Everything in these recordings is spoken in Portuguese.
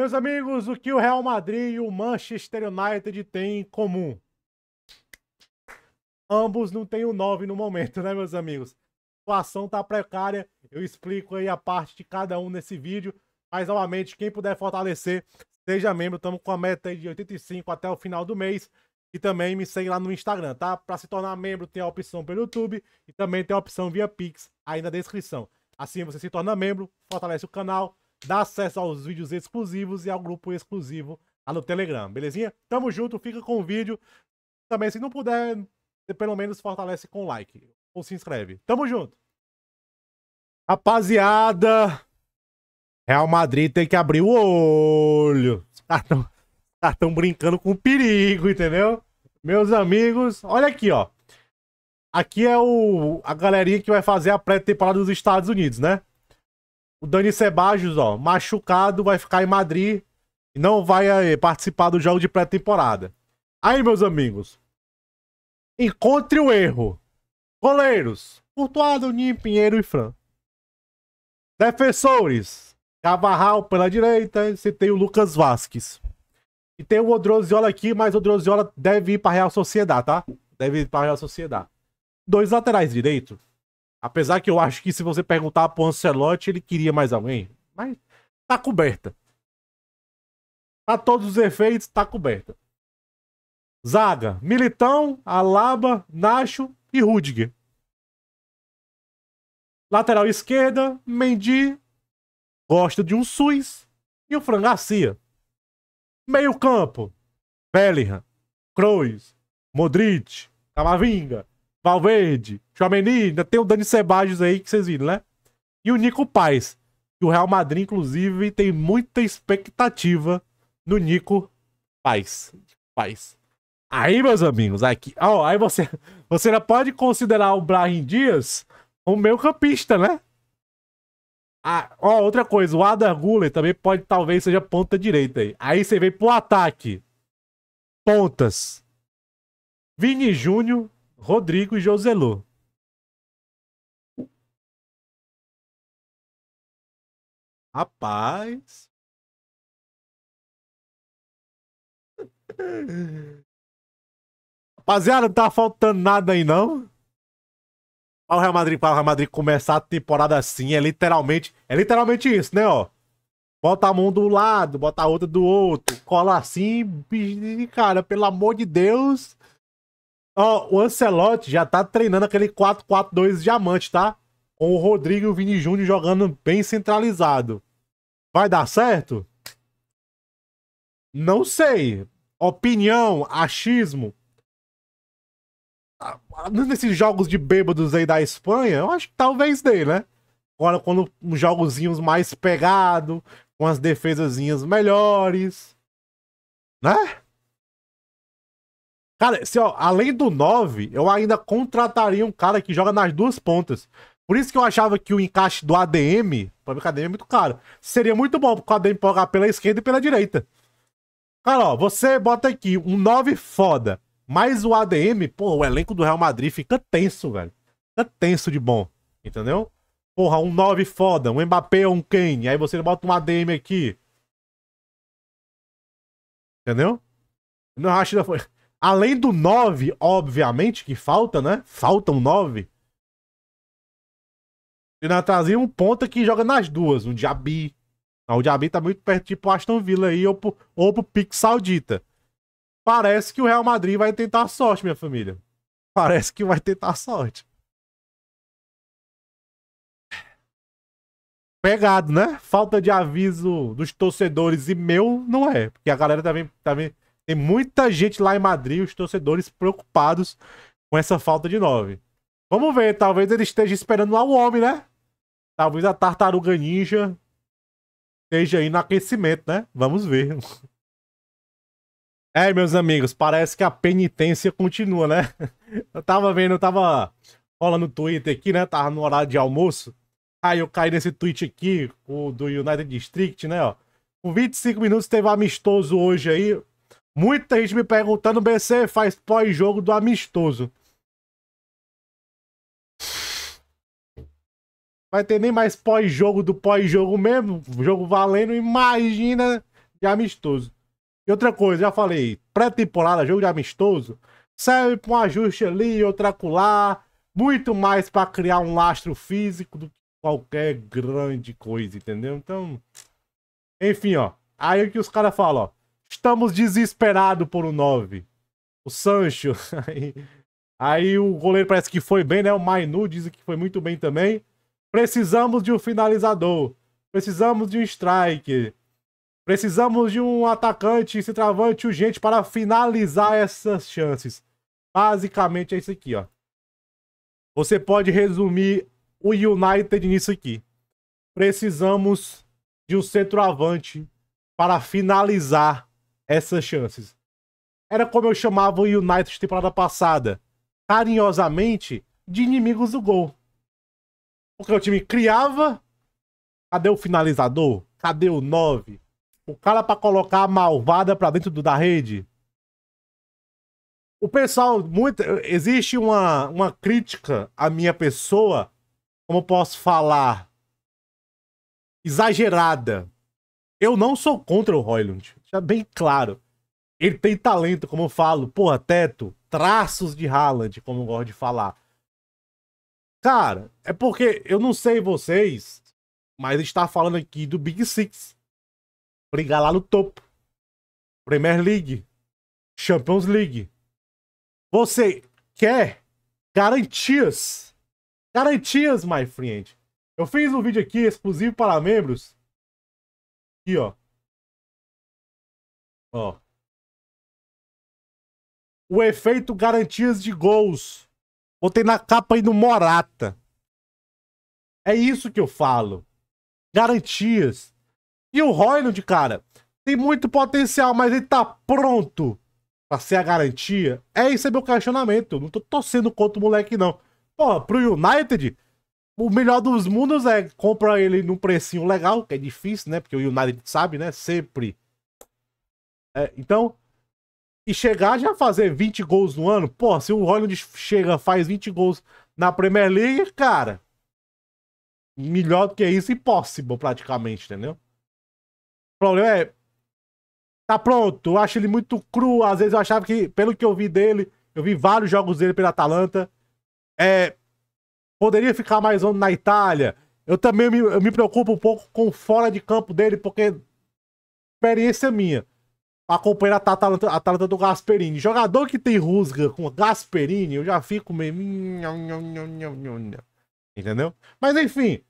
Meus amigos, o que o Real Madrid e o Manchester United têm em comum? Ambos não têm o 9 no momento, né, meus amigos? A situação tá precária. Eu explico aí a parte de cada um nesse vídeo. Mas, novamente, quem puder fortalecer, seja membro. Estamos com a meta de 85 até o final do mês. E também me segue lá no Instagram, tá? Para se tornar membro, tem a opção pelo YouTube e também tem a opção via Pix aí na descrição. Assim você se torna membro, fortalece o canal, dá acesso aos vídeos exclusivos e ao grupo exclusivo lá no Telegram, belezinha? Tamo junto, fica com o vídeo. Também, se não puder, pelo menos fortalece com like ou se inscreve. Tamo junto. Rapaziada, Real Madrid tem que abrir o olho. Os tá caras tão, tá tão brincando com perigo, entendeu? Meus amigos, olha aqui, ó. Aqui é o, a galerinha que vai fazer a pré-temporada dos Estados Unidos, né? O Dani Sebajos, ó, machucado, vai ficar em Madrid e não vai aí, eh, participar do jogo de pré-temporada. Aí, meus amigos, encontre o erro. Goleiros, Portuado, Ninho, Pinheiro e Fran. Defensores, Cavarral pela direita, você tem o Lucas Vasquez. E tem o Odroziola aqui, mas o Odroziola deve ir para Real Sociedade, tá? Deve ir para Real Sociedade. Dois laterais direito. Apesar que eu acho que se você perguntar pro Ancelotti, ele queria mais alguém. Mas tá coberta. A todos os efeitos, tá coberta. Zaga, Militão, Alaba, Nacho e Rudiger. Lateral esquerda, Mendy, gosta de um Suiz e o Fran Garcia. Meio campo, Bellingham, Kroos, Modric, Camavinga, Valverde, ainda tem o Dani Sebajos aí que vocês viram, né? E o Nico Paz, que o Real Madrid, inclusive, tem muita expectativa no Nico Paz. Paz. Aí, meus amigos, aqui. Oh, aí você, você já pode considerar o Brahim Dias um meio campista, né? Ah, ó, outra coisa, o Adar Guller também pode, talvez, seja ponta direita aí. Aí você vem pro ataque. Pontas. Vini Júnior, Rodrigo e Joselu. Rapaz. Rapaziada, não tá faltando nada aí, não? Para o Real Madrid, para o Real Madrid começar a temporada assim, é literalmente, é literalmente isso, né, ó? Bota a mão do lado, bota a outra do outro, cola assim, cara, pelo amor de Deus. Ó, oh, o Ancelotti já tá treinando aquele 4-4-2 diamante, tá? Com o Rodrigo e o Vini Júnior jogando bem centralizado. Vai dar certo? Não sei. Opinião, achismo. Ah, nesses jogos de bêbados aí da Espanha, eu acho que talvez dê, né? Agora, quando os jogozinhos mais pegados, com as defesazinhas melhores, né? Cara, se, ó, além do 9, eu ainda contrataria um cara que joga nas duas pontas. Por isso que eu achava que o encaixe do ADM, pra mim o ADM é muito caro, seria muito bom pro ADM jogar pela esquerda e pela direita. Cara, ó, você bota aqui um 9 foda, mais o ADM, pô, o elenco do Real Madrid fica tenso, velho. Fica tenso de bom, entendeu? Porra, um 9 foda, um Mbappé ou um Kane, aí você bota um ADM aqui. Entendeu? Não, acho que foi... Além do 9, obviamente, que falta, né? Faltam 9. E na trazia um ponta que joga nas duas, um Diaby. Ah, o Diaby tá muito perto, tipo Aston Villa aí, ou pro, ou pro Pique Saudita. Parece que o Real Madrid vai tentar a sorte, minha família. Parece que vai tentar a sorte. Pegado, né? Falta de aviso dos torcedores e meu não é. Porque a galera tá, bem, tá, tem muita gente lá em Madrid, os torcedores preocupados com essa falta de nove. Vamos ver, talvez ele esteja esperando lá o homem, né? Talvez a tartaruga ninja esteja aí no aquecimento, né? Vamos ver. É, meus amigos, parece que a penitência continua, né? Eu tava vendo, eu tava rolando no Twitter aqui, né? Tava no horário de almoço. Aí eu caí nesse tweet aqui, o do United District, né? Com 25 minutos teve amistoso hoje aí. Muita gente me perguntando, BC faz pós-jogo do amistoso. Vai ter nem mais pós-jogo do pós-jogo mesmo. Jogo valendo, imagina de amistoso. E outra coisa, já falei, pré-temporada, jogo de amistoso, serve para um ajuste ali, outro acolá, muito mais para criar um lastro físico do que qualquer grande coisa, entendeu? Então, enfim, ó. Aí o que os caras falam, ó. Estamos desesperados por um 9. O Sancho. Aí, aí o goleiro parece que foi bem, né? O Mainu diz que foi muito bem também. Precisamos de um finalizador. Precisamos de um strike. Precisamos de um atacante, centroavante urgente para finalizar essas chances. Basicamente é isso aqui, ó. Você pode resumir o United nisso aqui. Precisamos de um centroavante para finalizar essas chances. Era como eu chamava o United temporada passada, carinhosamente, de inimigos do gol. Porque o time criava, cadê o finalizador? Cadê o 9? O cara para colocar a malvada para dentro do, da rede? O pessoal, muito, existe uma, uma crítica à minha pessoa, como posso falar, exagerada. Eu não sou contra o Royland. Já bem claro. Ele tem talento, como eu falo, porra, teto, traços de Haaland, como eu gosto de falar. Cara, é porque eu não sei vocês, mas a gente tá falando aqui do Big Six. Brigar lá no topo. Premier League, Champions League. Você quer garantias. Garantias, my friend. Eu fiz um vídeo aqui exclusivo para membros. Aqui, ó. Ó. O efeito garantias de gols. Botei na capa aí do Morata. É isso que eu falo. Garantias. E o Royland, cara, tem muito potencial, mas ele tá pronto pra ser a garantia. É isso é meu questionamento. Eu não tô torcendo contra o moleque, não. Pô, pro United, o melhor dos mundos é compra ele num precinho legal, que é difícil, né? Porque o United sabe, né? Sempre é, então, e chegar já fazer 20 gols no ano, pô, se o Holland chega, faz 20 gols na Premier League, cara, melhor do que isso, impossível praticamente, entendeu? O problema é, tá pronto, eu acho ele muito cru, às vezes eu achava que, pelo que eu vi dele, eu vi vários jogos dele pela Atalanta, é, poderia ficar mais um na Itália, eu também me, eu me preocupo um pouco com o fora de campo dele, porque experiência minha acompanhando a Atalanta, a Atalanta do Gasperini. Jogador que tem rusga com Gasperini, eu já fico meio. Entendeu? Mas enfim,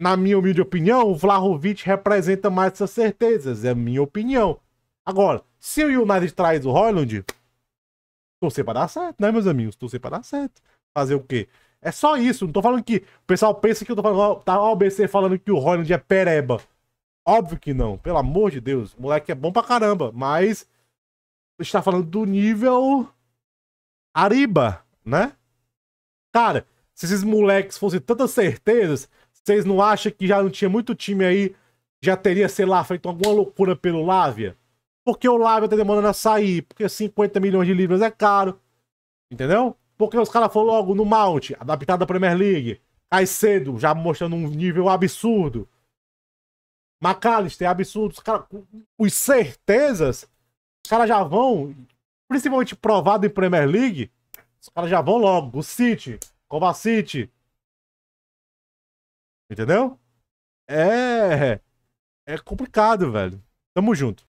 na minha humilde opinião, o Vlahovic representa mais essas certezas. É a minha opinião. Agora, se o United traz o Holland, torcer para dar certo, né, meus amigos? Torcer para dar certo. Fazer o quê? É só isso. Não tô falando que. O pessoal pensa que eu tô falando. Tá o ABC falando que o Holland é pereba. Óbvio que não, pelo amor de Deus. O moleque é bom pra caramba, mas está falando do nível Ariba, né? Cara, se esses moleques fossem tantas certezas, vocês não acham que já não tinha muito time aí? Já teria, sei lá, feito alguma loucura pelo Lávia? Porque o Lávia tá demorando a sair, porque 50 milhões de libras é caro, entendeu? Porque os caras foram logo no Mount, adaptado à Premier League. cai cedo, já mostrando um nível absurdo. McAllister, absurdos. Cara, os certezas, os caras já vão, principalmente provado em Premier League, os caras já vão logo. O City, Kovacic. Entendeu? É. É complicado, velho. Tamo junto.